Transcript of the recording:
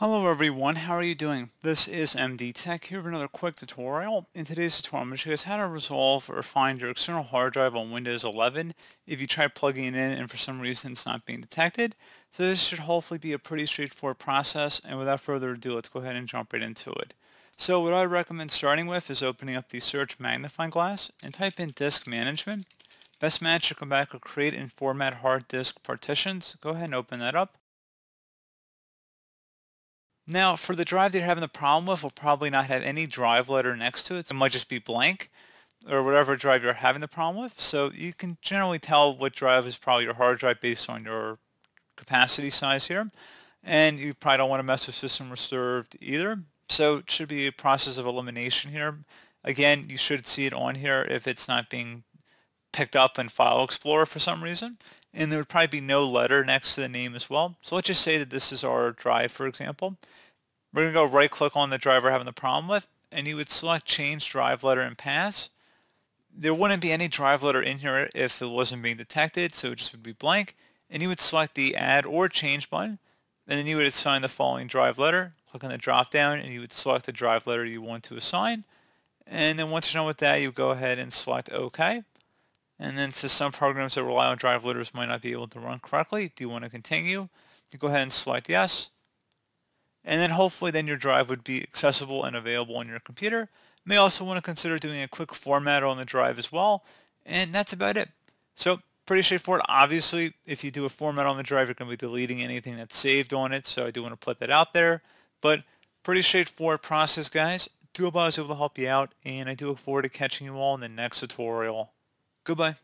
Hello everyone, how are you doing? This is MD Tech here with another quick tutorial. In today's tutorial, I'm going to show you how to resolve or find your external hard drive on Windows 11 if you try plugging it in and for some reason it's not being detected. So this should hopefully be a pretty straightforward process and without further ado, let's go ahead and jump right into it. So what I recommend starting with is opening up the search magnifying glass and type in disk management. Best match to come back or create and format hard disk partitions. Go ahead and open that up. Now, for the drive that you're having the problem with, we'll probably not have any drive letter next to it. So it might just be blank or whatever drive you're having the problem with. So you can generally tell what drive is probably your hard drive based on your capacity size here. And you probably don't want to mess with system reserved either. So it should be a process of elimination here. Again, you should see it on here if it's not being picked up in File Explorer for some reason. And there would probably be no letter next to the name as well. So let's just say that this is our drive, for example. We're going to go right click on the drive we're having the problem with and you would select change drive letter and pass. There wouldn't be any drive letter in here if it wasn't being detected, so it just would be blank. And you would select the add or change button, and then you would assign the following drive letter. Click on the drop down and you would select the drive letter you want to assign. And then once you're done with that, you go ahead and select OK. And then since some programs that rely on drive letters might not be able to run correctly, do you want to continue? You go ahead and select yes. And then hopefully then your drive would be accessible and available on your computer. You may also want to consider doing a quick format on the drive as well. And that's about it. So pretty straightforward. Obviously, if you do a format on the drive, you're going to be deleting anything that's saved on it. So I do want to put that out there. But pretty straightforward process, guys. Do hope I was able to help you out. And I do look forward to catching you all in the next tutorial. Goodbye.